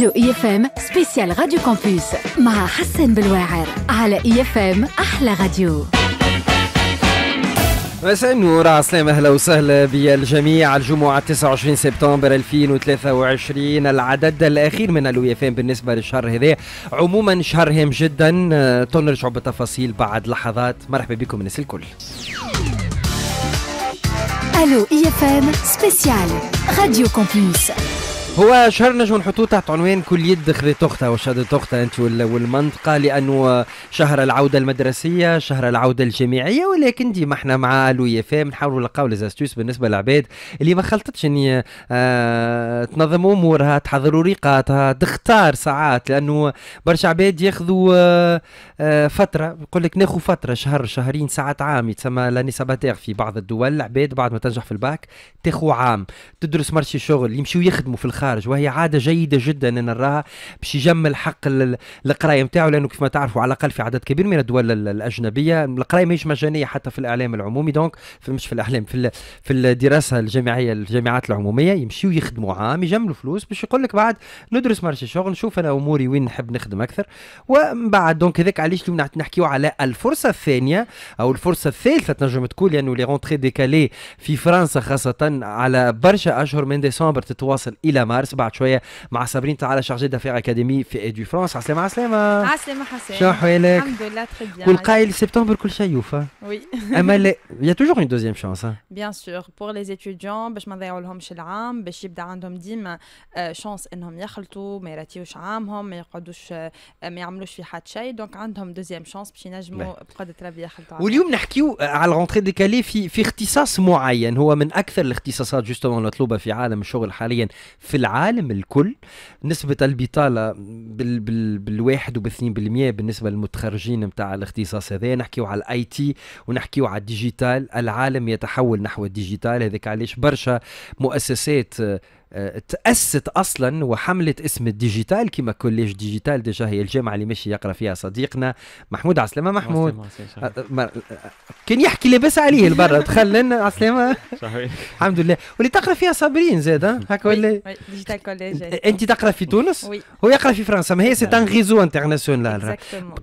الو إي اف ام سبيسيال راديو كومبوس مع حسن بالواعر على إي اف ام أحلى راديو مساء النور عسلام اهلا وسهلا بالجميع الجمعة 29 سبتمبر 2023 العدد الاخير من ام بالنسبة للشهر هذا عموما شهر هام جدا تنرجعوا بالتفاصيل بعد لحظات مرحبا بكم الناس الكل الو اي اف ام سبيسيال راديو كومبلوس هو شهر نجم نحطوه تحت عنوان كل يد خذت اختها وشهد اختها انت والمنطقه لانه شهر العوده المدرسيه شهر العوده الجامعيه ولكن ديما احنا مع الويا فام نحاولوا نلقاو ليزاستيوس بالنسبه للعباد اللي ما خلطتش اني آه تنظم امورها تحضر وريقاتها تختار ساعات لانه برشا عباد ياخذوا آه،, آه فتره يقول لك ناخذ فتره شهر شهرين ساعات عام يتسمى لاني ساباتير في بعض الدول العباد بعد ما تنجح في الباك تاخذ عام تدرس مرشي شغل يمشيو يخدموا في الخارج الخارج وهي عاده جيده جدا ان نراها باش يجمل حق القرايه نتاعو لانه كما تعرفوا على الاقل في عدد كبير من الدول الاجنبيه القرايه ماهيش مجانيه حتى في الاعلام العمومي دونك في مش في الاعلام في في الدراسه الجامعيه الجامعات العموميه يمشيوا يخدموا عام يجملوا فلوس باش يقول لك بعد ندرس مارشي شغل نشوف انا اموري وين نحب نخدم اكثر ومن بعد دونك هذاك علاش نحكيو على الفرصه الثانيه او الفرصه الثالثه تنجم تقول لانه لي رونتري ديكالي في فرنسا خاصه على برشا اشهر من ديسمبر تتواصل الى مارس بعد شويه مع صابرين تعالى شارجي دافي اكاديمي في اي دو فرانس عسلامه عسلامه عسلامه حسين شو حوالك؟ الحمد لله تخي بيان والقايل سبتمبر كل شيء يوفى وي اما لا يا توجور اون دوزيام شانس بيان سور بور لي زيتيديون باش ما نضيعولهمش العام باش يبدا عندهم ديما شانس انهم يخلطوا ما يراتيوش عامهم ما يقعدوش ما يعملوش في حد شيء دونك عندهم دوزيام شانس باش ينجموا بقدر ربي يخلطوا واليوم نحكيو على الغونتري ديكالي في في اختصاص معين هو من اكثر الاختصاصات جوستومون المطلوبه في عالم الشغل حاليا في العالم الكل نسبة البطالة بال بال بالواحد وباثنين بالمية بالنسبة للمتخرجين متاع الاختصاص هذا نحكيو على الاي تي ونحكيو على الديجيتال العالم يتحول نحو الديجيتال هذاك علاش برشا مؤسسات آه، تأسست أصلا وحملت اسم الديجيتال كما كوليج ديجيتال ديجا هي الجامعة اللي ماشي يقرأ فيها صديقنا محمود عسلامة نعم، محمود آه، آه، كان يحكي لباس عليه البرة دخل لنا عسلامة الحمد لله واللي تقرأ فيها صابرين زاد هكا ولا ديجيتال كوليج أنت تقرأ في تونس هو يقرأ في فرنسا ما هي سي ان نعم. غيزو انترناسيونال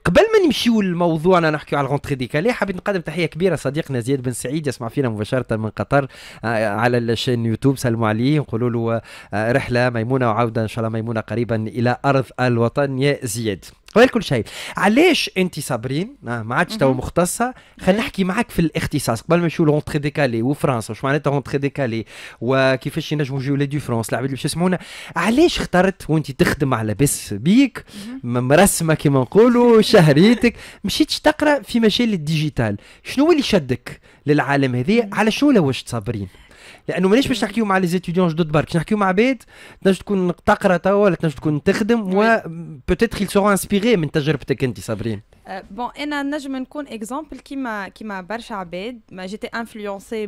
قبل ما نمشيو لموضوعنا نحكيو على الغونتري دي كالي حبيت نقدم تحية كبيرة صديقنا زياد بن سعيد يسمع فينا مباشرة من قطر على الشين يوتيوب سلموا عليه نقولوا له رحله ميمونه وعوده ان شاء الله ميمونه قريبا الى ارض الوطن يا زياد غير كل شيء علاش انت صابرين ما عادش تو مختصه خلينا نحكي معك في الاختصاص قبل ما نشوف لونتري ديكالي وفرنسا وش معناتها لونتري ديكالي وكيفاش ينجموا يجيو دي فرونس العباد اللي باش يسمعونا علاش اخترت وانت تخدم على بس بيك مرسمه كما نقولوا شهريتك مشيتش تقرا في مجال الديجيتال شنو اللي شدك للعالم هذا على شنو لوجت صابرين لانه مانيش باش نحكيو مع لي زيتيديون جدد برك نحكيو مع بيت تنجم تكون تقرا توا ولا تنجم تكون تخدم و بوتيتر يل سورو انسبيري من تجربتك انت صابرين بون انا نجم نكون اكزومبل كيما كيما برشا عباد ما جيتي انفلونسي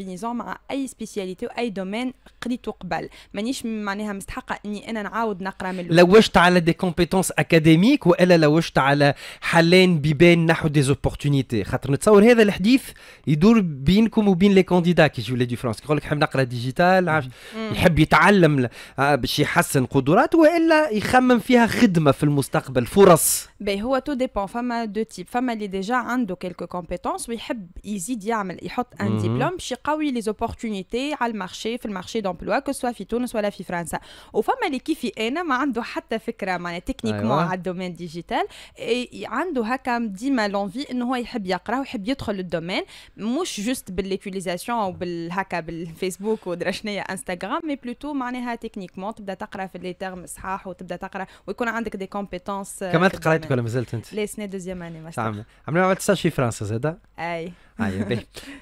كومبينيزون مع اي سبيسياليتي واي دومين قريته قبل مانيش معناها مستحقه اني انا نعاود نقرا من الاول لوجت على دي كومبيتونس اكاديميك والا لوجت على حلين بيبان نحو دي زوبورتونيتي خاطر نتصور هذا الحديث يدور بينكم وبين لي كانديدا كي يجيو لي فرانس يقول لك نحب نقرا ديجيتال يحب يتعلم آه، باش يحسن قدراته والا يخمم فيها خدمه في المستقبل فرص بي هو تو ديبون فما دو تيب فما اللي ديجا عنده كيلكو كومبيتونس ويحب يزيد يعمل يحط ان ديبلوم باش لقاو لي زوبورتونيتي على المارشي في المارشي دومبلوا كو سوا في تونس ولا في فرنسا وفما اللي كيفي انا ما عنده حتى فكره معناها تكنيكمون أيوة. على الدومين ديجيتال عنده هكا ديما لونفي انه هو يحب يقرا ويحب يدخل للدومين مش جوست بالليتيليزاسيون او بالهكا بالفيسبوك ودرا شنيا انستغرام مي بلوتو معناها تكنيكمون تبدا تقرا في لي تيرم صحاح وتبدا تقرا ويكون عندك دي كومبيتونس كملت قرايتك ولا مازلت انت؟ لا سنه دوزيام اني ما عملنا عملت في فرنسا زاده اي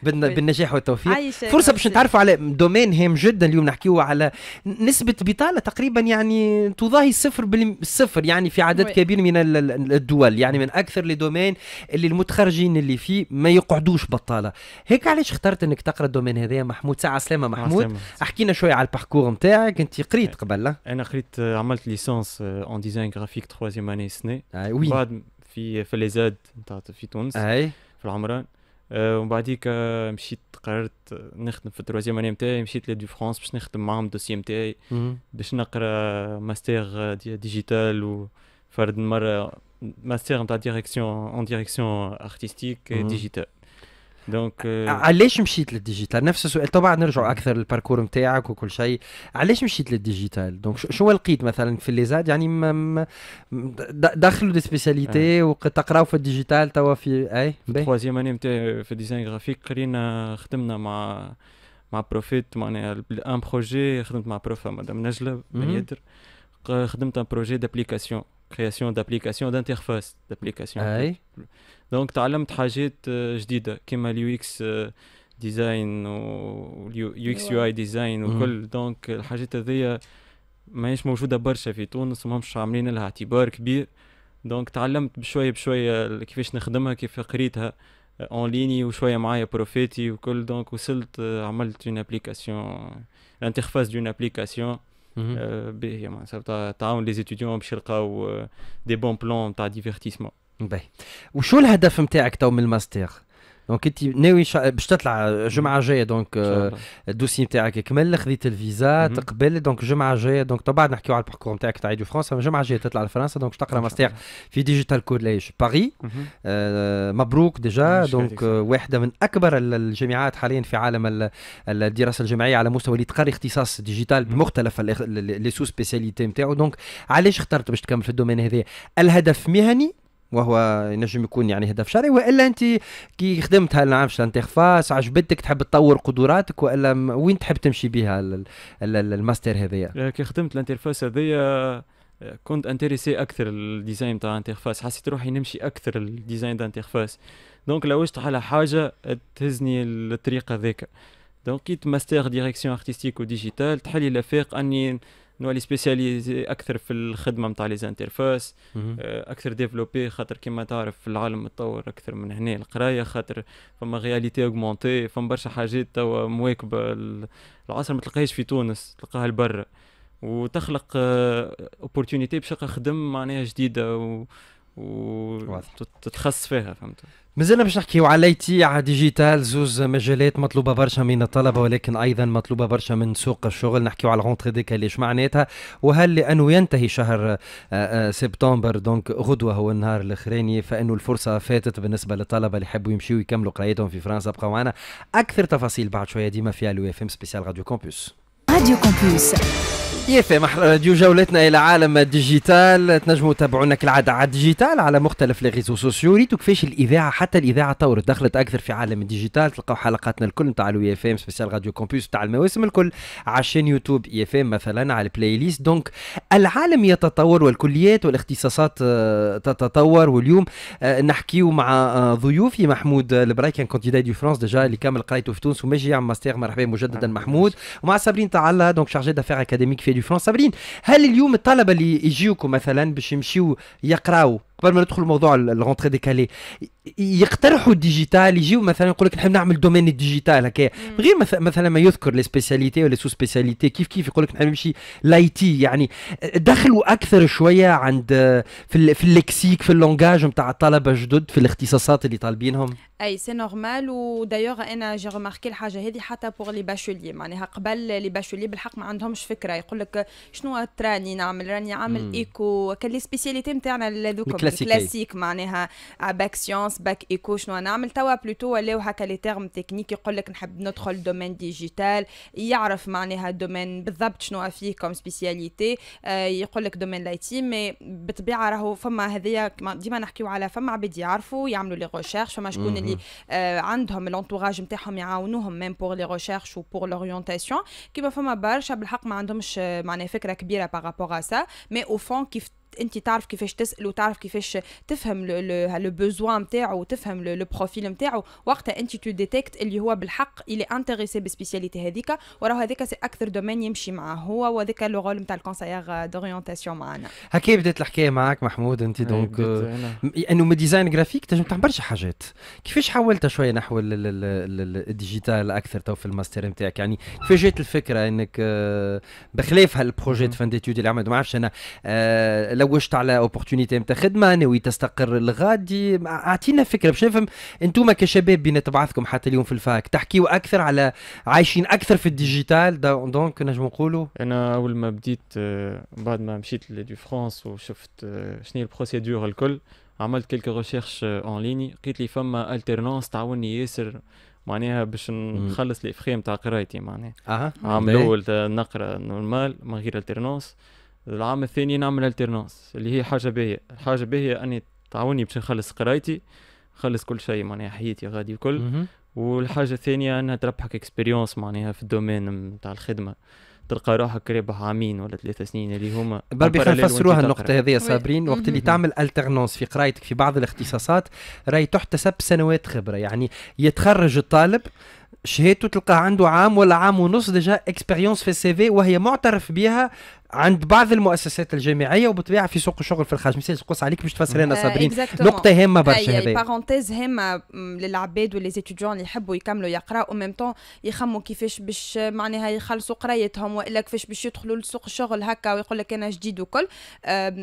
بدنا آه، بالنجاح والتوفيق فرصه باش نتعرفوا على دومين هام جدا اليوم نحكيو على نسبه بطاله تقريبا يعني تضاهي صفر بالصفر يعني في عدد كبير من الدول يعني من اكثر لدومين اللي المتخرجين اللي فيه ما يقعدوش بطاله هيك علاش اخترت انك تقرا الدومين هذا محمود ساعه سلامه محمود احكينا شويه على الباركور نتاعك انت قريت قبل انا قريت آه، عملت ليسونس اون ديزاين جرافيك 3 اني سنه آه، بعد في في ليزاد نتاع في تونس اي في العمران ومن بعديك مشيت قررت نخدم في التروازيام اني نتاعي مشيت لدي فرانس باش نخدم معاهم الدوسي نتاعي باش نقرا ماستر ديجيتال و فرد مره ماستر نتاع ديريكسيون اون ديريكسيون ارتستيك ديجيتال دونك euh, علاش مشيت للديجيتال نفس السؤال طبعا نرجع اكثر للباركور نتاعك وكل شيء علاش مشيت للديجيتال دونك شو لقيت مثلا في ليزاد يعني م... دخلوا دي سبيسياليتي آه. وتقراوا في الديجيتال توا في اي تخوازيام اني في ديزاين جرافيك قرينا خدمنا مع مع بروفيت معناها ان بروجي خدمت مع بروفا مدام نجله من يدر خدمت ان بروجي دابليكاسيون كرياسيون دابليكاسيون دانتيرفاس دابليكاسيون اي دونك تعلمت حاجات آه، جديده كيما اليو اكس آه، ديزاين واليو اكس يو اي ديزاين وكل دونك الحاجات هذيا ماهيش موجوده برشا في تونس وماهمش عاملين لها اعتبار كبير دونك تعلمت بشويه بشويه كيفاش نخدمها كيف قريتها اون آه، ليني وشويه معايا بروفيتي وكل دونك وصلت عملت اون ابليكاسيون انترفاس دون ابليكاسيون باهيه معناتها تعاون لي ستوديون باش يلقاو دي بون بلان تاع ديفيرتيسمون باهي وشو الهدف نتاعك تو من الماستر؟ دونك انت ناوي شا... باش تطلع الجمعه الجايه دونك الدوسي آه، نتاعك كمل خذيت الفيزا تقبل دونك الجمعه الجايه دونك تو بعد نحكيو على الباركور نتاعك تاع ايدو فرنسا الجمعه الجايه تطلع لفرنسا دونك تقرا ماستر في ديجيتال كوليج باري آه مبروك ديجا دونك آه، واحده من اكبر الجامعات حاليا في عالم الدراسه الجامعيه على مستوى اللي تقري اختصاص ديجيتال بمختلف لي سو سبيسياليتي نتاعو دونك علاش اخترت باش تكمل في الدومين هذا الهدف مهني وهو ينجم يكون يعني هدف شرعي والا انت كي خدمت نعرفش انترفاس عجبتك تحب تطور قدراتك والا وين تحب تمشي بها الماستر هذايا أه، كي خدمت الانترفاس هذايا أه، كنت انتريسي اكثر الديزاين تاع انترفاس حسيت روحي نمشي اكثر الديزاين تاع انترفاس دونك وجدت على حاجه تهزني الطريق هذاك دونك كي ماستر ديريكسيون ارتستيك وديجيتال تحلي لافيق اني نولي سبيسياليزي اكثر في الخدمه نتاع لي زانترفاس آه، اكثر ديفلوبي خاطر كيما تعرف في العالم متطور اكثر من هنا القرايه خاطر فما رياليتي اوغمونتي فما برشا حاجات توا مواكبه العصر ما تلقاهاش في تونس تلقاها لبرا وتخلق اوبورتونيتي آه، باش خدم معناها جديده و وتتخص فيها فهمت مازلنا باش نحكيو على الاي تي على ديجيتال زوز مجالات مطلوبه برشا من الطلبه ولكن ايضا مطلوبه برشا من سوق الشغل نحكيو على غونتري دي كاليش معناتها وهل لانه ينتهي شهر آه، آه، سبتمبر دونك غدوه هو النهار الاخراني فانه الفرصه فاتت بالنسبه للطلبه اللي يحبوا يمشيوا يكملوا قرايتهم في فرنسا بقوا معنا اكثر تفاصيل بعد شويه ديما في الو اف ام سبيسيال راديو كومبوس راديو كومبوس يفهم محل راديو جولتنا الى عالم الديجيتال تنجموا تتابعونا كالعاده على الديجيتال على مختلف لي ريزو سوسيو ريتو كيفاش الاذاعه حتى الاذاعه طورت دخلت اكثر في عالم الديجيتال تلقاو حلقاتنا الكل نتاع الاو اف ام سبيسيال راديو كومبوس تاع المواسم الكل على الشين يوتيوب اي اف ام مثلا على البلاي ليست دونك العالم يتطور والكليات والاختصاصات آه، تتطور واليوم آه، نحكيو مع آه، ضيوفي محمود البرايكان كونتيدا دي فرانس ديجا اللي كامل قرايته في تونس وماجي عم ماستر مرحبا مجددا محمود ومع صابرين تاع donc chargé d'affaires académiques fait du flanc Sabine. قبل ما ندخل موضوع الغونتري ديكالي يقترحوا الديجيتال يجيو مثلا يقول لك نحب نعمل دومين ديجيتال هكا من غير مثلا ما يذكر لي سبيسياليتي ولا سو سبيسياليتي كيف كيف يقول لك نحب نمشي لاي تي يعني دخلوا اكثر شويه عند في في في اللونجاج نتاع الطلبه جدد في الاختصاصات اللي طالبينهم اي سي نورمال ودايوغ انا جي ريماركي الحاجه هذه حتى بور لي باشولي معناها قبل لي باشولي بالحق ما عندهمش فكره يقول لك شنو تراني نعمل راني عامل ايكو كان لي سبيسياليتي نتاعنا هذوك كلاسيكي كلاسيك معناها باك سيونس باك ايكو شنو نعمل توا بلوتو ولاو هكا لي تيرم تكنيك يقول لك نحب ندخل دومين ديجيتال يعرف معناها دومين بالضبط شنو فيه كوم سبيسياليتي آه، يقول لك دومين لايتي مي بالطبيعه راهو فما هذيا ديما نحكيو على فما عباد يعرفوا يعملوا لي ريشيرش فما شكون اللي آه، عندهم لونتوراج نتاعهم يعاونوهم ميم بور لي ريشيرش و بور لورينتاسيون كيما فما برشا بالحق ما عندهمش معناها فكره كبيره بارابور سا مي او فون كيف انت تعرف كيفاش تسال وتعرف كيفاش تفهم لو بوزوا نتاعو وتفهم لو بروفيل نتاعو وقتها انت تو ديتكت اللي هو بالحق اللي انتريسي بالسبيسياليتي هذيك وراه هذاك سي اكثر دومين يمشي معاه هو وذاك لو رول نتاع الكونسيير دورينتاسيون معنا هكي بدات الحكايه معاك محمود انت دونك آه، انه من ديزاين جرافيك تنجم تعمل برشا حاجات كيفاش حولت شويه نحو الديجيتال اكثر تو في الماستر نتاعك يعني كيفاش جات الفكره انك آه، بخلاف هالبروجي فان ديتود اللي عملت ما عرفش انا آه، لوجت على اوبورتونيتي نتاع خدمه ناوي تستقر الغادي اعطينا فكره باش نفهم انتم كشباب بين تبعثكم حتى اليوم في الفاك تحكيوا اكثر على عايشين اكثر في الديجيتال دونك نجم نقولوا انا اول ما بديت آه، بعد ما مشيت لدي فرانس وشفت آه، شنو البروسيدور الكل عملت كيلكو ريشيرش اون ليني لقيت لي فما التيرنونس تعاوني ياسر معناها باش نخلص لي فخي تاع قرايتي معناها عملوا عام إيه. الاول آه، نقرا نورمال من غير التيرنونس العام الثاني نعمل الترنانس اللي هي حاجه باهيه الحاجه باهيه اني تعاوني باش نخلص قرايتي نخلص كل شيء معناها حياتي غادي الكل والحاجه الثانيه انها تربحك اكسبيريونس معناها في الدومين نتاع الخدمه تلقى روحك رابح عامين ولا ثلاثة سنين اللي هما بربي خلينا نفسروها النقطة هذه صابرين وقت اللي تعمل الترنونس في قرايتك في بعض الاختصاصات راهي تحتسب سنوات خبرة يعني يتخرج الطالب شهادته تلقاه عنده عام ولا عام ونص ديجا اكسبيريونس في السي في وهي معترف بها عند بعض المؤسسات الجامعيه وبالطبيعه في سوق الشغل في الخارج مش نقص عليك باش تفسر لنا صابرين آه، نقطه هامه آه، برشا يعني هذه بارونتيز هامه للعباد وليزيتيديون اللي يحبوا يكملوا يقراوا ميم طون يخموا كيفاش باش معناها يخلصوا قرايتهم والا كيفاش باش يدخلوا لسوق الشغل هكا ويقول لك انا جديد وكل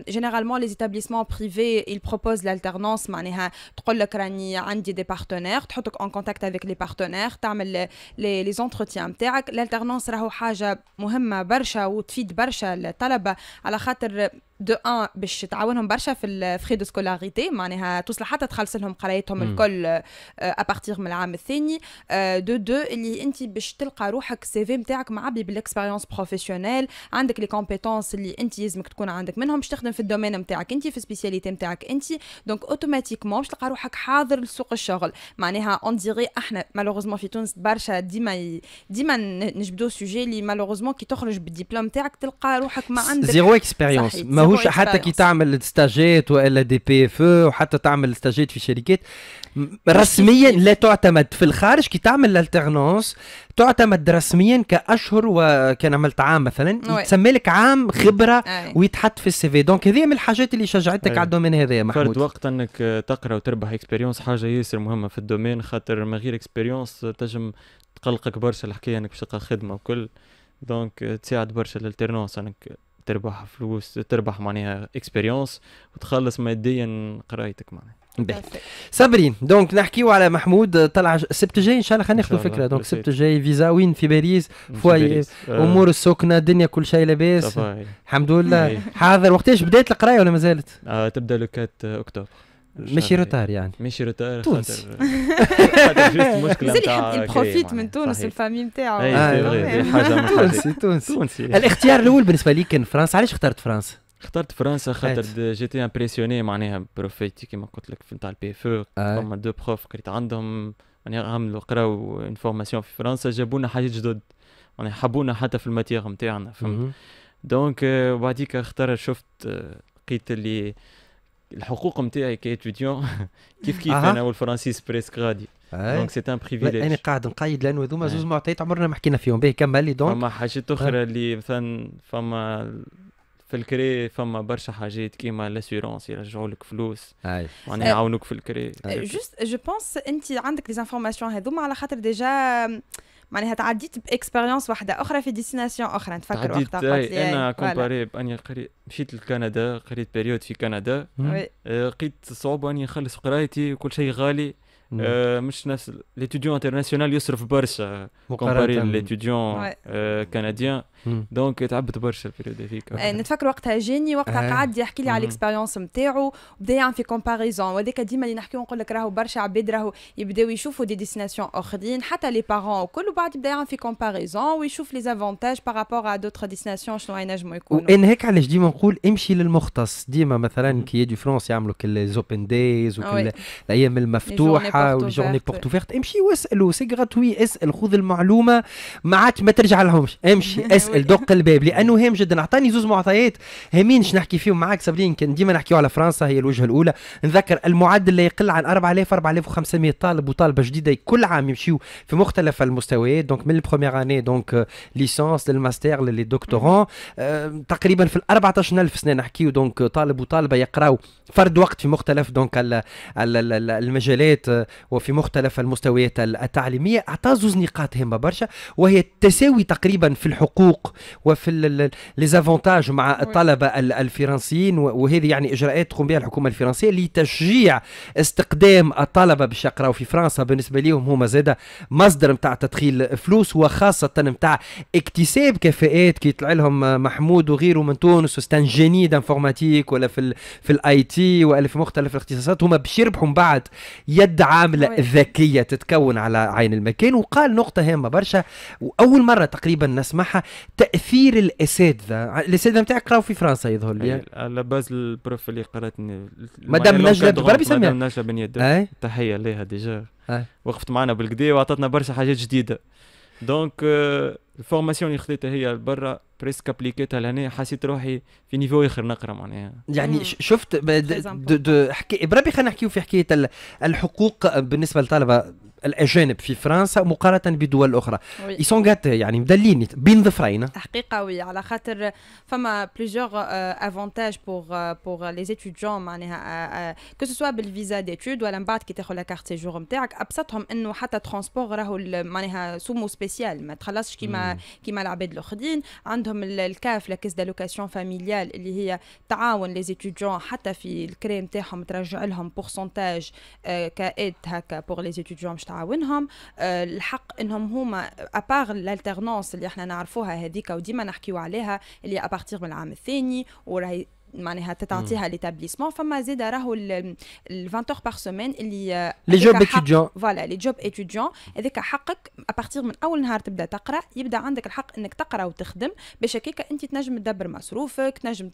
جينيرالمون لي زيتابليسمون بريفي يل بروبوز لالتيرنونس معناها تقول لك راني عندي دي بارتنير تحطك اون كونتاكت افيك لي بارتنير تعمل لي زونتروتيان نتاعك لالتيرنونس راهو حاجه مهمه برشا وتفيد برشا الطلبه على خاطر دو ان باش تعاونهم برشا في الفري دو سكولاريتي معناها توصل حتى تخلص لهم قرايتهم الكل ابارتيغ آه، من العام الثاني آه، دو دو اللي انت باش تلقى روحك السي في نتاعك معبي بالاكسبيريونس بروفيسيونيل عندك لي كومبيتونس اللي انت لازمك تكون عندك منهم باش تخدم في الدومين نتاعك انت في سبيسياليتي نتاعك انت دونك اوتوماتيكمون باش تلقى روحك حاضر لسوق الشغل معناها اون ديغي احنا مالوغوزمون في تونس برشا ديما ديما نجبدو سوجي اللي مالوغوزمون كي تخرج بالدبلوم نتاعك تلقى روحك ما عندك زيرو اكسبيريونس ماهوش حتى كي تعمل ستاجات والا دي بي اف e وحتى تعمل ستاجات في شركات رسميا لا تعتمد في الخارج كي تعمل الالترنونس تعتمد رسميا كاشهر وكان عملت عام مثلا تسمى لك عام خبره ويتحط في السي في دونك هذه من الحاجات اللي شجعتك على الدومين هذا يا محمود فرد وقت انك تقرا وتربح اكسبيريونس حاجه ياسر مهمه في الدومين خاطر من غير اكسبيريونس تنجم تقلقك برشا الحكايه انك باش تلقى خدمه وكل دونك تساعد برشا الالترنونس انك تربح فلوس تربح معناها اكسبيريونس وتخلص ماديا قرايتك معناها صابرين دونك نحكيو على محمود طلع السبت الجاي ان شاء الله خلينا ناخذوا فكره دونك السبت الجاي فيزا وين في باريس فواي آه. امور السكنه الدنيا كل شيء لاباس الحمد لله حاضر وقتاش بدات القرايه ولا ما زالت؟ آه، تبدا لو 4 اكتوبر ماشي روتار يعني ماشي روتار تونس المشكله نتاع بروفيت من تونس الفامي نتاعو إيه، آه، إيه، إيه، تونسي تونسي الاختيار الاول بالنسبه لي كان فرنسا علاش اخترت فرنسا؟ اخترت فرنسا خاطر جيتي امبرسيوني معناها بروفيت كيما قلت لك نتاع البي اف فما آه. دو بروف قريت عندهم معناها عملوا قراو انفورماسيون في فرنسا جابونا حاجات جدد معناها حبونا حتى في الماتيغ نتاعنا فهمت دونك آه، وبعديك اختار شفت لقيت اللي الحقوق نتاعي كاتيديون كيف كيف انا والفرنسيس بريسك غادي دونك سي ان بريفيليج انا قاعد نقيد لانه هذوما زوج معطيات عمرنا ما حكينا فيهم به كمل لي دونك فما حاجات اخرى أه. اللي مثلا فما في الكري فما برشا حاجات كيما لاسيرونس يرجعوا لك فلوس معناها يعاونوك في الكري جوست جو بونس انت عندك لي زانفورماسيون هذوما على خاطر ديجا معناها تعديت باكسبيريونس واحده اخرى في ديستيناسيون اخرى نتفكر وقتها قلت لي انا كومباري اني قريت مشيت لكندا قريت بيريود في كندا لقيت صعوبه اني نخلص قرايتي وكل شيء غالي آه مش نفس ليتيديون انترناسيونال يصرف برشا كومباري ليتيديون كنديان دونك تعبت برشا البيريود هذيك إيه، نتفكر وقتها جاني وقتها إيه. قعد يحكي لي على الاكسبيريونس نتاعو بدا يعمل في كومباريزون وهذاك ديما اللي نحكيو نقول لك راهو برشا عباد راهو يبداو يشوفوا دي ديستيناسيون اخرين حتى لي بارون وكل وبعد يبدا يعمل في كومباريزون ويشوف لي زافونتاج بارابور ا دوتر ديستيناسيون شنو ينجموا يكونوا وان هيك علاش ديما نقول امشي للمختص ديما مثلا كي دي فرونس يعملوا كل زوبن دايز وكل الايام المفتوحه والجورني بورت اوفيرت امشي واسالوا سي غراتوي اسال خذ المعلومه ما عادش ما ترجع لهمش امشي اسال الدق الباب لانه هام جدا اعطاني زوز معطيات هامين باش نحكي فيهم معاك صابرين كان ديما نحكيو على فرنسا هي الوجهه الاولى نذكر المعدل لا يقل عن 4000 4500 طالب وطالبه جديده كل عام يمشيو في مختلف المستويات دونك من البروميير اني دونك ليسونس للماستر للدكتوران آه، تقريبا في ال 14000 سنه نحكيو دونك طالب وطالبه يقراو فرد وقت في مختلف دونك المجالات آه، وفي مختلف المستويات التعليميه اعطى زوز نقاط هامه برشا وهي التساوي تقريبا في الحقوق الحقوق وفي ليزافونتاج مع الطلبه الفرنسيين وهذه يعني اجراءات تقوم بها الحكومه الفرنسيه لتشجيع استقدام الطلبه باش يقراوا في فرنسا بالنسبه لهم هما زاده مصدر نتاع تدخيل فلوس وخاصه نتاع اكتساب كفاءات كي يطلع لهم محمود وغيره من تونس وستان جيني دانفورماتيك ولا في الـ في الاي تي ولا في مختلف الاختصاصات هما باش يربحوا من بعد يد عامله ذكيه تتكون على عين المكان وقال نقطه هامه برشا واول مره تقريبا نسمعها تاثير الاساتذه الاساتذه نتاعك راهو في فرنسا يظهر لي إيه، على باز البروف اللي قراتني مدام نجله بربي سميها مدام نجله بن يد إيه. تحيه ليها ديجا إيه. وقفت معنا بالكدا وعطتنا برشا حاجات جديده دونك euh, الفورماسيون اللي خديتها هي برا بريسك ابليكيتها لهنا حسيت روحي في نيفو اخر نقرا معناها يعني شفت بربي خلينا نحكيو في حكايه الحقوق بالنسبه للطلبه الاجانب في فرنسا مقارنه بدول اخرى اي سون غاتي يعني مدلين بين ظفرين حقيقه وي على خاطر فما بليزيوغ افونتاج بور بور لي ستوديون معناها كو آه، سوا آه، بالفيزا ديتود ولا من بعد كي تاخذ لاكارت سيجور نتاعك ابسطهم انه حتى ترونسبور راهو معناها سومو سبيسيال ما تخلصش كيما كيما العباد الاخرين عندهم الكاف لاكيس دالوكاسيون فاميليال اللي هي تعاون لي ستوديون حتى في الكريم تاعهم ترجع لهم بورسونتاج آه، كائد هكا بور لي ستوديون باش تعاونهم آه، الحق انهم هما ابار الالترنونس اللي احنا نعرفوها هذيك وديما نحكيو عليها اللي ابارتير من العام الثاني وراهي معناها تتعطيها ليتابليسمون فما زيد راهو ال 20 اور باغ سومين اللي لي جوب اتيديون فوالا لي جوب اتيديون هذاك حقك ابارتيغ من اول نهار تبدا تقرا يبدا عندك الحق انك تقرا وتخدم باش هكاك انت تنجم تدبر مصروفك تنجم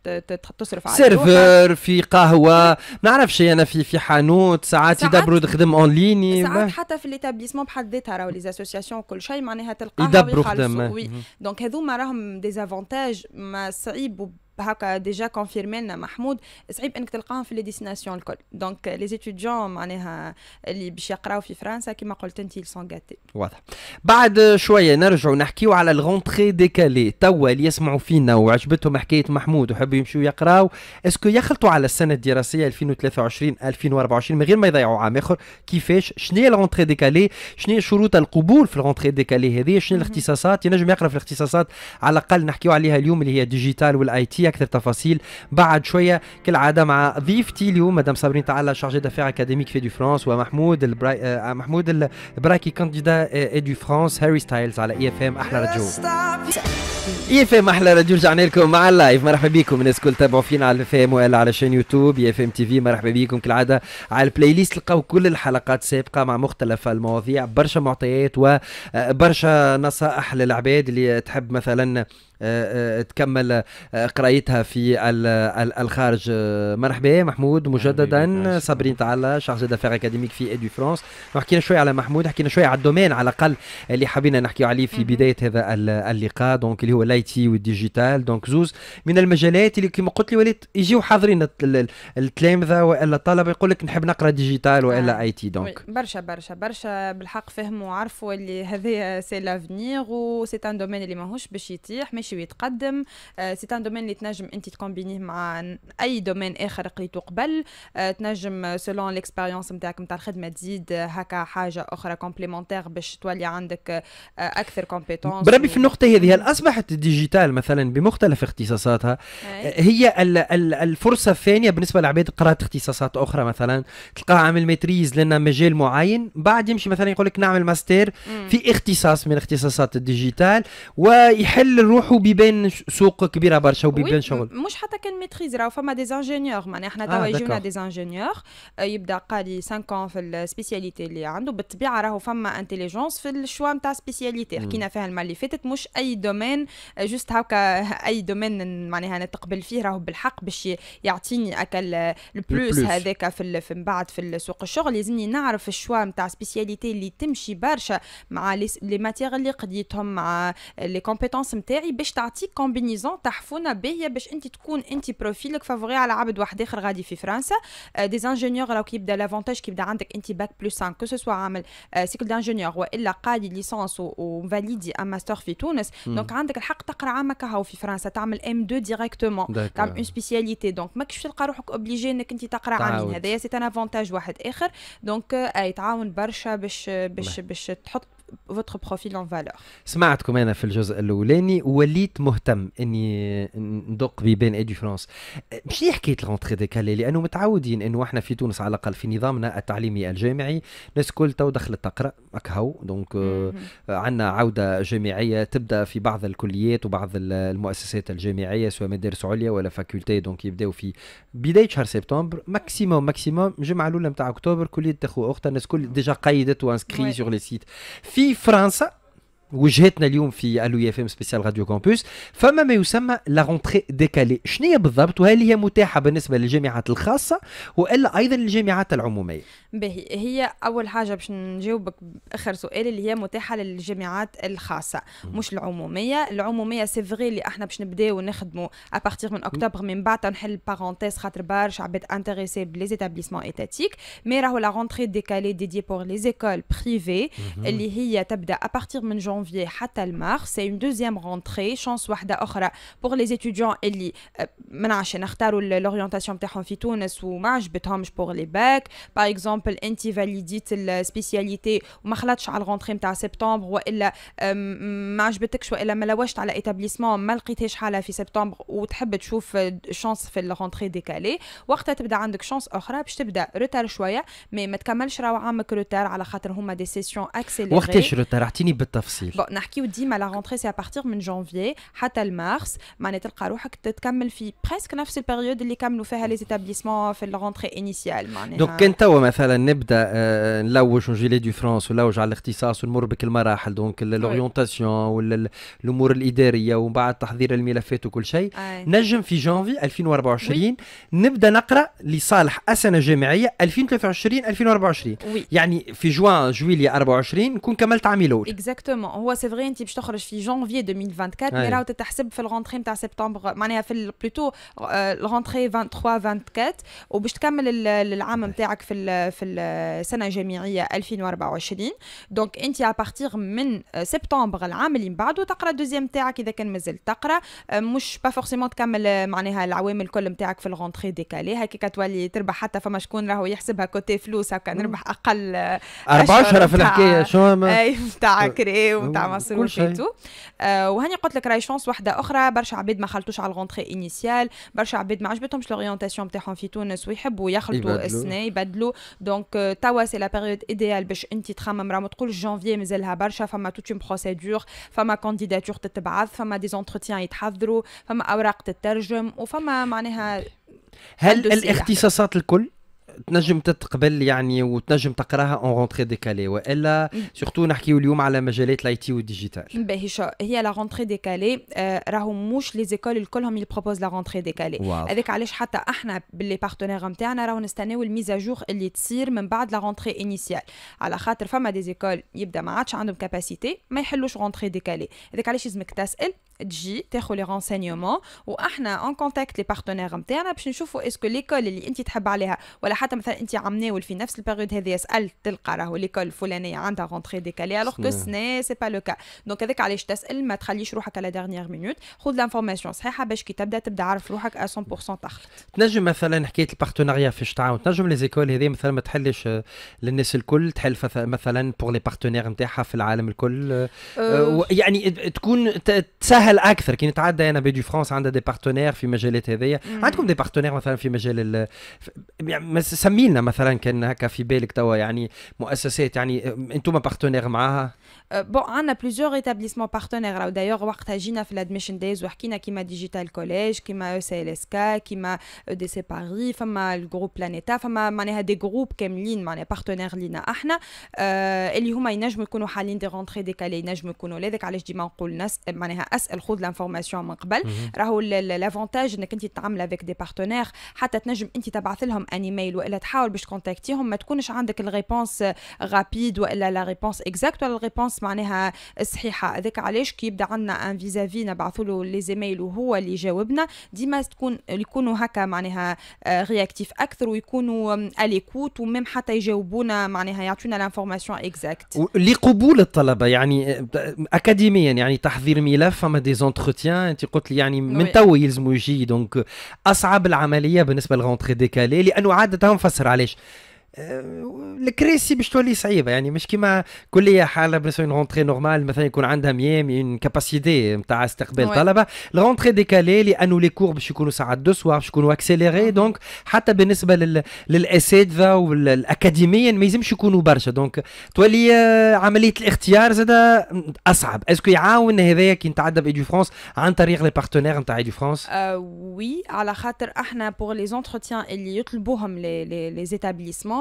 تصرف على سيرفر في قهوه ما نعرفش انا في في حانوت ساعات يدبروا تخدم اون ليني ساعات حتى في ليتابليسمون بحد ذاتها راهو لي ليزاسوسياسيون وكل شيء معناها تلقاها يدبروا خدمه دونك هذوما راهم ديزافونتاج ما صعيب هكا ديجا كونفيرمي لنا محمود صعيب انك تلقاهم في لي ديستناسيون الكل دونك لي ستوديون معناها اللي باش يقراو في فرنسا كيما قلت انت سون غاتي واضح بعد شويه نرجعوا نحكيو على الغونتري ديكالي توا اللي يسمعوا فينا وعجبتهم حكايه محمود وحبوا يمشوا يقراو اسكو يخلطوا على السنه الدراسيه 2023 2024 من غير ما يضيعوا عام اخر كيفاش شنو هي الغونتري ديكالي شنو هي شروط القبول في الغونتري ديكالي هذه شنو الاختصاصات ينجم يقرا في الاختصاصات على الاقل نحكيو عليها اليوم اللي هي ديجيتال والاي تي اكثر تفاصيل بعد شويه كالعاده مع ضيفتي اليوم مدام صابرين تعالى شارجي دافير اكاديميك في دو فرانس ومحمود البراي... آه، محمود البراكي كانديدا اي دو فرانس هاري ستايلز على اي اف ام احلى راديو يا فهم احلى راديو رجعنا لكم مع اللايف مرحبا بكم الناس الكل تابعوا فينا على الفهم ولا على شان يوتيوب يا فهم تي في مرحبا بكم كالعاده على البلاي ليست تلقاو كل الحلقات السابقه مع مختلف المواضيع برشا معطيات وبرشا آه، نصائح للعباد اللي تحب مثلا آه، آه، تكمل قرايتها في الخارج مرحبا محمود مجددا صابرين تعالى شارجي دافير اكاديميك في ادو فرانس حكينا شويه على محمود حكينا شويه على الدومين على الاقل اللي حبينا نحكي عليه في بدايه هذا اللقاء دونك اللي هو الاي تي والديجيتال دونك زوز من المجالات اللي كما قلت لي وليت يجيو حاضرين التلامذه والا الطلبه يقول لك نحب نقرا ديجيتال والا آه. اي تي دونك برشا برشا برشا بالحق فهموا وعرفوا اللي هذايا سي لافنيغ و سي ان دومين اللي ماهوش باش يطيح ماشي ويتقدم سي ان دومين اللي تنجم انت تكومبينيه مع اي دومين اخر قريته قبل آه، تنجم سولون ليكسبيريونس نتاعك نتاع الخدمه تزيد هكا حاجه اخرى كومبليمونتير باش تولي عندك آه، اكثر كومبيتونس بربي في النقطه هذه هل اصبح مساحه الديجيتال مثلا بمختلف اختصاصاتها هي الفرصه الثانيه بالنسبه لعباد قرات اختصاصات اخرى مثلا تلقاه عامل ماتريز لنا مجال معين بعد يمشي مثلا يقول لك نعمل ماستر في اختصاص من اختصاصات الديجيتال ويحل روحه ببين سوق كبيره برشا وببين شغل مش حتى كان ماتريز راه فما دي انجينيور معناها احنا توا آه، يجونا دي انجينيور آه، يبدا قالي 5 في السبيسياليتي اللي عنده بالطبيعه راهو فما انتيليجونس في الشوا نتاع سبيسياليتي حكينا فيها المره اللي فاتت مش اي دومين جوست آه، هاكا اي دومين معناها نتقبل فيه راهو بالحق باش يعطيني اكل البلوس آه، هذاك في من بعد في سوق الشغل لازمني نعرف الشوا نتاع سبيسياليتي اللي تمشي برشا مع لي ماتيغ اللي قديتهم مع لي كومبيتونس نتاعي باش تعطيك كومبينيزون تحفونه باهيه باش انت تكون انت بروفيلك فافوري على عبد واحد اخر غادي في فرنسا دي آه، انجينيور راهو كيبدا لافونتاج كيبدا عندك انت باك بلس 5 كو سوسوا عامل سيكل دانجينيور والا قادي ليسونس وفاليدي ان ماستر في تونس دونك عندك الحق تقرا عامك هاو في فرنسا تعمل ام 2 ديريكتومون تعمل اون سبيسياليتي دونك ماكش تلقى روحك اوبليجي انك انت تقرا عامين هذايا سي ان افونتاج واحد اخر دونك اي آه، تعاون برشا باش باش باش تحط فوتر بروفيل اون فالور سمعتكم انا في الجزء الاولاني وليت مهتم اني ندق بين دي فرونس ماشي حكيت الغونتري ديكالي لانه متعودين انه احنا في تونس على الاقل في نظامنا التعليمي الجامعي الناس الكل تو دخلت تقرا اكهو دونك آه، عندنا عوده جامعيه تبدا في بعض الكليات وبعض المؤسسات الجامعيه سواء مدارس عليا ولا فاكولتي دونك يبداو في بدايه شهر سبتمبر ماكسيموم ماكسيموم الجمعه الاولى نتاع اكتوبر كليه تخو اختها الناس الكل ديجا قيدت وانسكري سور لي سيت في e França وجهتنا اليوم في الو اف ام سبيسيال راديو كامبوس فما ما يسمى لا رونتري ديكالي شنو هي بالضبط وهل هي متاحه بالنسبه للجامعات الخاصه والا ايضا للجامعات العموميه باهي هي اول حاجه باش نجاوبك اخر سؤال اللي هي متاحه للجامعات الخاصه مش العموميه العموميه سي فغي اللي احنا باش نبداو نخدموا ابارتيغ من اكتوبر من بعد نحل بارونتيز خاطر برشا عباد انتريسي بلي زيتابليسمون ايتاتيك مي راهو لا رونتري ديكالي ديدي بور لي زيكول بريفي اللي هي تبدا ابارتيغ من جون janvier حتى المارس سي اون دوزيام رونتري شانس واحده اخرى بوغ لي ستوديون اللي ما نعرفش نختاروا لورينتاسيون تاعهم في تونس وما عجبتهمش بوغ لي باك باغ اكزومبل انت فاليديت السبيسياليتي وما خلطش على الرونتري نتاع سبتمبر والا ما عجبتكش والا ما لوشت على ايتابليسمون ما لقيتهاش حاله في سبتمبر وتحب تشوف شانس في الرونتري ديكالي وقتها تبدا عندك شانس اخرى باش تبدا روتار شويه مي ما تكملش راهو عامك روتار على خاطر هما دي سيسيون اكسيليري وقتاش روتار اعطيني بالتفصيل فلوس بون نحكيو ديما لا رونتري سي ابارتير من جانفي حتى لمارس معناها تلقى روحك تكمل في بريسك نفس البيريود اللي كملوا فيها لي زيتابليسمون في الرونتري انيسيال معناها دونك كان توا مثلا نبدا آه، نلوج ونجي دو فرونس ونلوج على الاختصاص ونمر بك المراحل دونك لورونتاسيون والامور الاداريه ومن بعد تحضير الملفات وكل شيء نجم في جانفي 2024 نبدا نقرا لصالح السنه الجامعيه 2023 2024 يعني في جوان جويلي 24 نكون كملت عامي الاول اكزاكتومون هو سي فغي انت باش تخرج في جانفي 2024 مي راهو تتحسب في الغونتخي نتاع سبتمبر معناها في بلوتو الغونتخي 23 24 وباش تكمل العام نتاعك في في السنه الجامعيه 2024 دونك انت ابارتيغ من سبتمبر العام اللي من بعده تقرا الدوزيام نتاعك اذا كان مازال تقرا آه، مش با فورسيمون تكمل آه، معناها العوامل الكل نتاعك في الغونتخي ديكالي هكاك تولي تربح حتى فما شكون راهو يحسبها كوتي فلوس هكا نربح اقل 14 آه، في الحكايه شو اي نتاع كري نتاع مصر وشيتو وهاني قلت لك راهي شونس واحده اخرى برشا عباد ما خلطوش على الغونتري انيسيال برشا عباد ما عجبتهمش لورينتاسيون نتاعهم في تونس ويحبوا يخلطوا السنه يبدلوا دونك euh, توا سي لا بيريود ايديال باش انت تخمم راه ما تقولش جانفي مازالها برشا فما توت اون بروسيدور فما كانديداتور تتبعث فما دي زونتروتيان يتحضروا فما اوراق تترجم وفما معناها هل الاختصاصات الكل تنجم تتقبل يعني وتنجم تقراها اون رونتري ديكالي والا سورتو نحكيو اليوم على مجالات الاي تي والديجيتال باهي شو هي لا رونتري ديكالي راهم مش لي زيكول الكلهم اللي بروبوز لا رونتري ديكالي هذاك علاش حتى احنا باللي بارتنير نتاعنا راهو نستناو الميزاجور اللي تصير من بعد لا رونتري انيسيال على خاطر فما دي زيكول يبدا ما عادش عندهم كاباسيتي ما يحلوش رونتري ديكالي هذاك علاش لازمك تسال تجي تاخذ لي رونسينيومون واحنا اون كونتاكت لي بارتنير نتاعنا باش نشوفوا اسكو ليكول اللي انت تحب عليها ولا حتى مثلا انت عم ناول في نفس البيريود هذه سالت تلقى راهو ليكول الفلانيه عندها رونتري ديكالي الوغ كو سني سي با لو كا دونك هذاك علاش تسال ما تخليش روحك على ديرنيير مينوت خذ لانفورماسيون صحيحه باش كي تبدا تبدا عارف روحك 100% تخلط تنجم مثلا حكايه البارتناريا في تعاون تنجم لي زيكول هذه مثلا ما تحلش آه، للناس الكل تحل مثلا بور لي بارتنير نتاعها في العالم الكل أه, أه. يعني تكون تسهل اسهل اكثر كي نتعدى انا دي فرانس عندها دي بارتنير في مجالات هذيا عندكم دي بارتنير مثلا في مجال يعني سمي لنا مثلا كان هكا في بالك توا يعني مؤسسات يعني انتم بارتنير معاها بون عندنا بليزيور ايتابليسمون بارتنير دايوغ وقتها جينا في الادميشن دايز وحكينا كيما ديجيتال كوليج كيما او سي ال اس كا كيما او دي سي باري فما الجروب بلانيتا فما معناها دي جروب كاملين معناها بارتنير لينا احنا آه اللي هما ينجموا يكونوا حالين دي رونتري ديكالي ينجموا يكونوا لذلك علاش ديما نقول ناس معناها اسال خذ لانفورماسيون من قبل راهو لافونتاج انك انت تتعامل افيك دي بارتنير حتى تنجم انت تبعث لهم ان ايميل والا تحاول باش كونتاكتيهم ما تكونش عندك الريبونس رابيد والا لا ريبونس اكزاكت ولا الريبونس ريبونس معناها صحيحه هذاك علاش كي يبدا عندنا ان فيزافي نبعث له لي زيميل وهو اللي يجاوبنا ديما تكون يكونوا هكا معناها رياكتيف آه، اكثر ويكونوا اليكوت وميم حتى يجاوبونا معناها يعطونا لانفورماسيون اكزاكت لقبول الطلبه يعني آه، اكاديميا يعني تحضير ملف فما دي زونتروتيان انت قلت لي يعني من تو يلزموا يجي دونك اصعب العمليه بالنسبه لغونتري ديكالي لانه عاده نفسر علاش آه، الكريسي باش تولي صعيبه يعني مش كيما كليه حاله بالنسبه رونتري نورمال مثلا يكون عندها 100 اون كاباسيتي نتاع استقبال طلبه الرونتري ديكالي لانه لي كور باش يكونوا ساعات دو سوار باش يكونوا اكسيليري دونك mm-hmm. حتى بالنسبه لل... للاساتذه والاكاديميا ما يلزمش يكونوا برشا دونك تولي آه، عمليه الاختيار زاد اصعب اسكو يعاون هذايا كي نتعدى بايدي فرونس عن طريق لي بارتنير نتاع فرونس فرانس وي على خاطر احنا بور لي زونتروتيان اللي يطلبوهم لي زيتابليسمون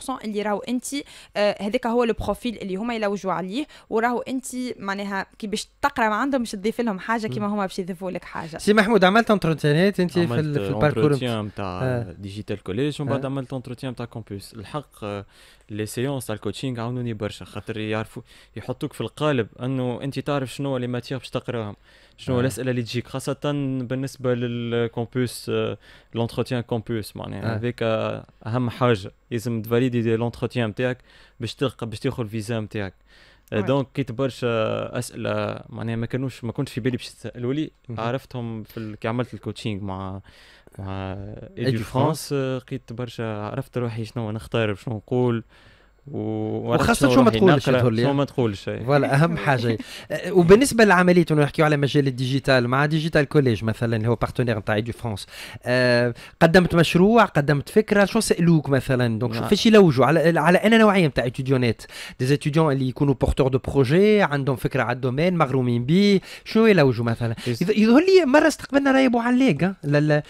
100% اللي راهو انت آه، هذاك هو البروفيل اللي هما يلوجوا عليه وراهو انت معناها كي باش تقرا ما عندهم باش تضيف لهم حاجه كيما هما باش يضيفوا لك حاجه سي محمود عملت انترتينيت انت في في الباركور نتاع ديجيتال كوليج ومن بعد آه. عملت انتروتيان نتاع كومبوس الحق آه، لي سيونس تاع الكوتشينغ عاونوني برشا خاطر يعرفوا يحطوك في القالب انه انت تعرف شنو لي ماتيغ باش تقراهم شنو آه. الاسئله اللي تجيك خاصه بالنسبه للكومبوس لونتروتيان كومبوس معناها آه. هذيك آه، اهم حاجه لازم تفاليدي لونتروتيان نتاعك باش تلقى باش تاخذ الفيزا نتاعك دونك كيت برشا اسئله معناها ما كانوش ما كنتش في بالي باش تسالوا لي عرفتهم في ال... كي عملت الكوتشينغ مع مع ايدي فرانس لقيت برشا عرفت روحي شنو نختار شنو نقول وخاصة شو ما تقولش شو ما تقولش فوالا اهم حاجه أه، وبالنسبه لعمليه نحكيو على مجال الديجيتال مع ديجيتال كوليج مثلا اللي هو بارتنير نتاع ايدو أه، فرانس قدمت مشروع قدمت فكره شو سالوك مثلا دونك نعم. فاش يلوجوا على على انا نوعيه نتاع ايتوديونيت دي ايتوديون اللي يكونوا بورتور دو بروجي عندهم فكره على الدومين مغرومين به شنو يلوجوا مثلا يظهر لي مره استقبلنا ابو وعلاق أه،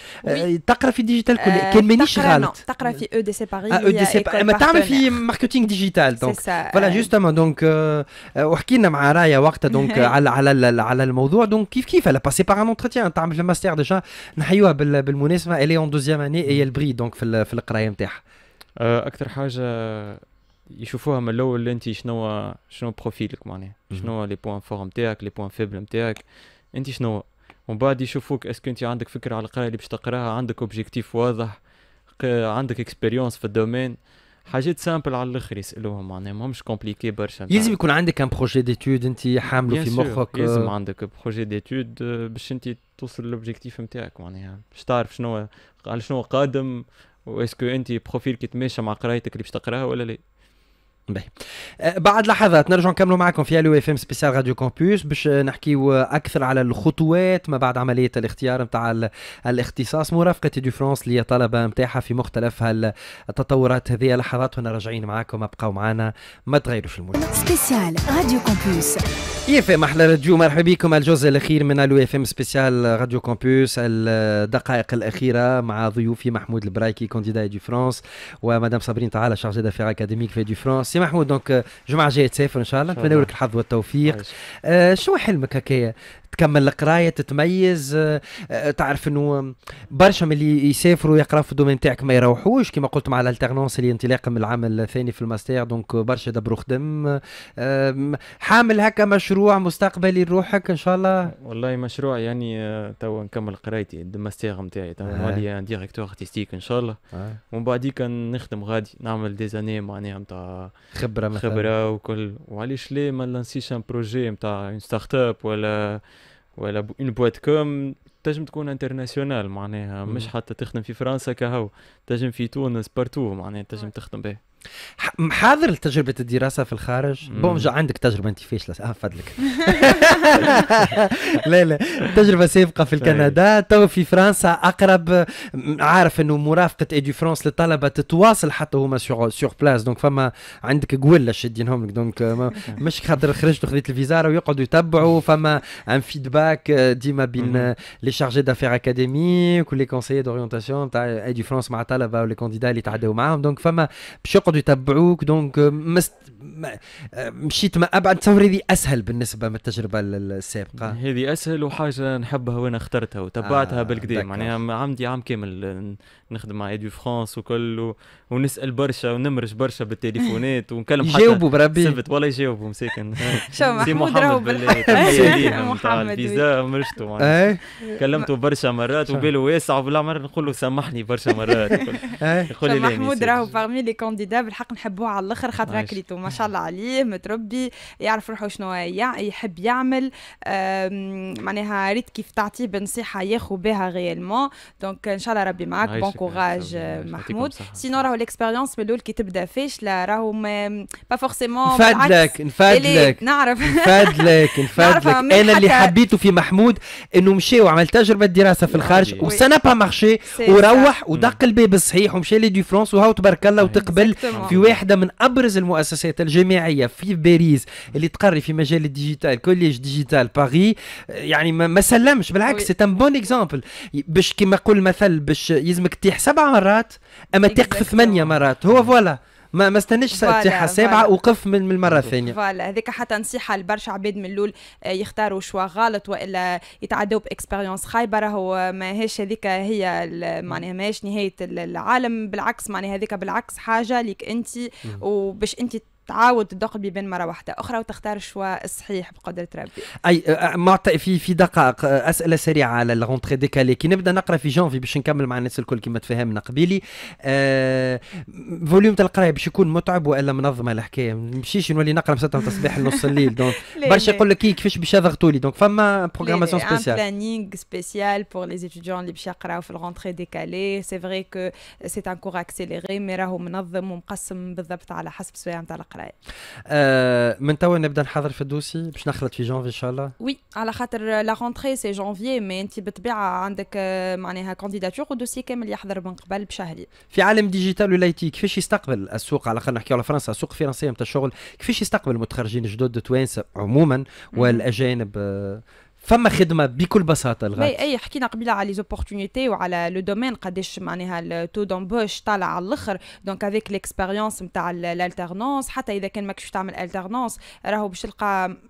تقرا في ديجيتال كوليج كان مانيش غلط نعم. تقرا في او دي سي باريس ما تعمل في ماركتينغ ديجيتال دونك فوالا جوستومون دونك وحكي لنا مع رايا وقتها دونك على على على الموضوع دونك كيف كيف لا باسي باغ ان تعمل في الماستر ديجا نحيوها بالمناسبه الي اون دوزيام اني هي البري دونك في, في القرايه نتاعها أه، اكثر حاجه يشوفوها من الاول انت شنو شنو بروفيلك معناها شنو لي بوان فور نتاعك لي بوان فيبل نتاعك انت شنو ومن بعد يشوفوك اسكو انت عندك فكره على القرايه اللي باش تقراها عندك اوبجيكتيف واضح عندك اكسبيريونس في الدومين حاجات سامبل على الاخر يسالوهم معناها ماهمش كومبليكي برشا لازم يكون عندك ان بروجي ديتود انت حامله في مخك لازم عندك بروجي ديتود آه، باش انت توصل للوبجيكتيف نتاعك معناها باش تعرف شنو على شنو قادم واسكو انت بروفيل كي تماشى مع قرايتك اللي باش تقراها ولا لا أه، بعد لحظات نرجع نكملوا معكم في الو اف ام سبيسيال راديو كومبوس باش نحكيو اكثر على الخطوات ما بعد عمليه الاختيار نتاع الاختصاص مرافقه دي فرانس اللي طلبه نتاعها في مختلف التطورات هذه لحظات وانا راجعين معاكم ابقوا معنا ما تغيروش المود سبيسيال راديو كومبوس يا ام احلى راديو مرحبا بكم الجزء الاخير من الو اف ام سبيسيال راديو كومبوس الدقائق الاخيره مع ضيوفي محمود البرايكي كونديدا دي فرانس ومدام صابرين تعالى شارجي دافير اكاديميك في دي فرانس سي محمود دونك الجمعه euh, الجايه تسافر ان شاء الله نتمنى لك الحظ والتوفيق آه شنو حلمك هكايا تكمل القرايه تتميز آه، آه، تعرف انه برشا من اللي يسافروا يقراوا في الدومين تاعك ما يروحوش كما قلت مع الالتيرنونس اللي انطلاقا من العام الثاني في الماستير دونك برشا دبروا خدم حامل هكا مشروع مستقبلي لروحك ان شاء الله والله مشروع يعني آه، تو نكمل قرايتي الماستير نتاعي تو نولي ديريكتور ارتستيك ان شاء الله ومن ومن بعديك نخدم غادي نعمل دي زاني معناها نتاع خبره مثلا خبره وكل وعلاش ليه ما نلانسيش ان بروجي نتاع ستارت اب ولا ولا اون بوات كوم تنجم تكون انترناسيونال معناها مش حتى تخدم في فرنسا كهو تنجم في تونس بارتو معناها تنجم تخدم به حاضر لتجربة الدراسة في الخارج بونجا عندك تجربة انت فاشلة اه فضلك لا لا تجربة سابقة في الكندا طيب. تو في فرنسا اقرب عارف انه مرافقة ايدي فرانس للطلبة تتواصل حتى هما سور بلاس دونك فما عندك قولة شادينهم لك دونك مش خاطر خرجت وخذيت الفيزا ويقعدوا يتبعوا فما ان آه، فيدباك ديما بين لي شارجي دافير اكاديميك ولي كونسيي دورينتاسيون تاع ايدي فرانس مع طلبة ولي كونديدا اللي تعداو معاهم دونك فما باش يقعدوا يتبعوك دونك euh, مست آه، مشيت ما ابعد تصور هذه اسهل بالنسبه من التجربه السابقه هذه اسهل وحاجه نحبها وانا اخترتها وتبعتها آه بالكدا معناها عندي عام كامل آه، نخدم مع ايديو فرانس وكل و... ونسال برشا ونمرش برشا بالتليفونات ونكلم حتى يجاوبوا بربي سبت والله يجاوبوا مساكن شو محمود راهو بالله محمد فيزا مرشتو إيه. كلمته برشا مرات وباله واسع وبالعمر نقول له سامحني برشا مرات يقول لي محمود راهو باغمي لي كانديدا بالحق نحبوه على الاخر خاطر كريتو ما شاء الله عليه متربي يعرف روحه شنو يحب يعمل معناها ريت كيف تعطيه بنصيحه ياخو بها غيالمون دونك ان شاء الله ربي معاك بون آه، كوراج محمود سينو راهو ليكسبيريونس من الاول كي تبدا فاشله راهو با فورسيمون نفادلك نفادلك نعرف نفادلك نفادلك انا اللي حبيته في محمود انه مشى وعمل تجربه دراسه في الخارج وسنا با مارشي وروح mm. ودق الباب الصحيح ومشى لي دي فرونس وهاو تبارك الله وتقبل في واحده من ابرز المؤسسات الجامعيه في باريس اللي تقري في مجال الديجيتال كوليج ديجيتال باري يعني ما سلمش بالعكس سي ان بون اكزامبل باش كيما قول مثل باش يلزمك تيح سبع مرات اما تقف ثمانيه مرات هو فوالا ما ما استناش الساعه سابعة وقف من, من المره الثانيه فوالا هذيك حتى نصيحه لبرشا عباد من الاول آه، يختاروا شوا غلط والا يتعدوا باكسبيريونس خايبه راهو ماهيش هذيك هي معناها ماهيش نهايه العالم بالعكس معناها هذيك بالعكس حاجه ليك انت وباش انت تعاود تدخل بين مره واحده اخرى وتختار الشواء الصحيح بقدره ربي اي معطي في في دقائق اسئله سريعه على الغونتري ديكالي كي نبدا نقرا في جانفي باش نكمل مع الناس الكل كما تفهمنا قبيلي فوليوم تاع القرايه باش يكون متعب والا منظمه الحكايه ما نمشيش نولي نقرا من 6 الصباح لنص الليل دونك برشا يقول لك كيفاش باش يضغطوا لي دونك فما بروغراماسيون سبيسيال بلانينغ سبيسيال بور لي ستوديون اللي باش يقراو في الغونتري ديكالي سي فري كو سي ان كور اكسيليري مي راهو منظم ومقسم بالضبط على حسب السوايع نتاع القرايه القرايه أه من توا نبدا نحضر في الدوسي باش نخلط في جانفي ان شاء الله وي على خاطر لا رونتري سي جانفي مي انت بالطبيعه عندك آه، معناها كانديداتور ودوسي كامل يحضر من قبل بشهري في عالم ديجيتال ولا تي كيفاش يستقبل السوق على خاطر نحكي على فرنسا السوق الفرنسيه نتاع الشغل كيفاش يستقبل المتخرجين الجدد توانسه عموما والاجانب آه، فما خدمه بكل بساطه لغايه اي حكينا قبيله على ليزوبورتونيتي وعلى لو دومين قداش معناها التو دومبوش طالع على الاخر دونك هذاك ليكسبيريونس نتاع الالتيرنونس حتى اذا كان ماكش تعمل التيرنونس راهو باش تلقى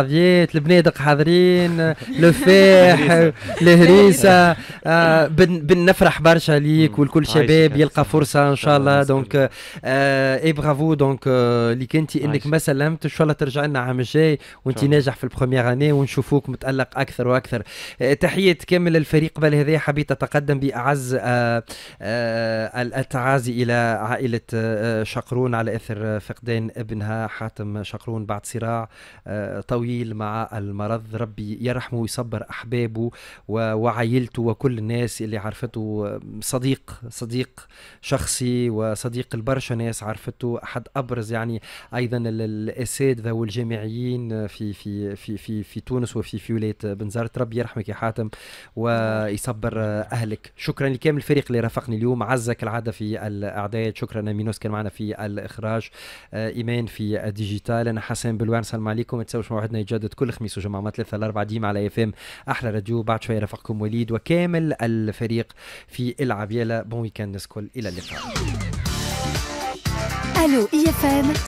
القضيات البنادق حاضرين لفاح الهريسه آه بنفرح برشا ليك والكل شباب يلقى فرصه ان شاء الله آه، دونك آه، اي برافو دونك آه، اللي كنتي انك ما سلمت ان شاء الله ترجع لنا عام الجاي وانت ناجح في البروميير اني ونشوفوك متالق اكثر واكثر تحيه كامل الفريق بل هذا حبيت اتقدم باعز التعازي الى عائله شقرون على اثر فقدان ابنها حاتم شقرون بعد صراع طويل طويل مع المرض ربي يرحمه ويصبر أحبابه وعائلته وكل الناس اللي عرفته صديق صديق شخصي وصديق البرشا ناس عرفته أحد أبرز يعني أيضا الأساتذة والجامعيين في في في في في تونس وفي في ولاية بنزرت ربي يرحمك يا حاتم ويصبر أهلك شكرا لكامل الفريق اللي رافقني اليوم عزة كالعادة في الأعداد شكرا مينوس كان معنا في الإخراج آه، إيمان في الديجيتال أنا حسن بلوان سلام عليكم ما تنساوش موعد موعدنا يتجدد كل خميس وجمعه من ثلاثه لاربعه ديما على اف ام احلى راديو بعد شويه رفقكم وليد وكامل الفريق في العبيله بون ويكاند الكل الى اللقاء الو اي اف ام